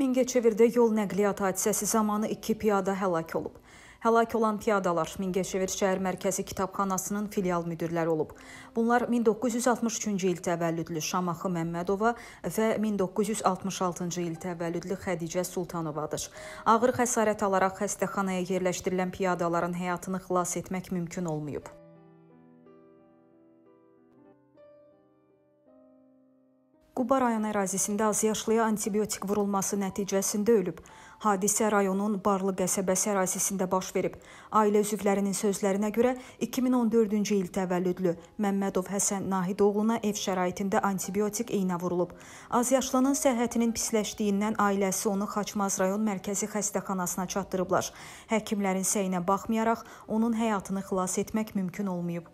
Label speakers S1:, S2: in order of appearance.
S1: Mingəçevirdə yol nəqliyyat hadisəsi zamanı iki piyada həlak olub. Həlak olan piyadalar Mingəçevir şəhər mərkəzi kitabxanasının filial müdirləri olub. Bunlar 1963-cü il təvəllüdlü Şamaxı Məmmədova və 1966-cı il təvəllüdlü Xədicə Sultanovadır. Ağır xəsarət alaraq xəstəxanaya yerləşdirilən piyadaların həyatını xilas etmək mümkün olmayıb. Quba rayon ərazisində az yaşlıya antibiotik vurulması nəticəsində ölüb. Hadisə rayonun Barlı qəsəbəsi ərazisində baş verib. Ailə üzvlərinin sözlərinə görə 2014-cü il təvəllüdlü Məmmədov Həsən Nahid oğluna ev şəraitində antibiotik iynə vurulub. Az yaşlının səhhətinin pisləşdiyindən ailəsi onu Xaçmaz rayon mərkəzi xəstəxanasına çatdırıblar. Həkimlərin səyinə baxmayaraq onun həyatını xilas etmək mümkün olmayıb.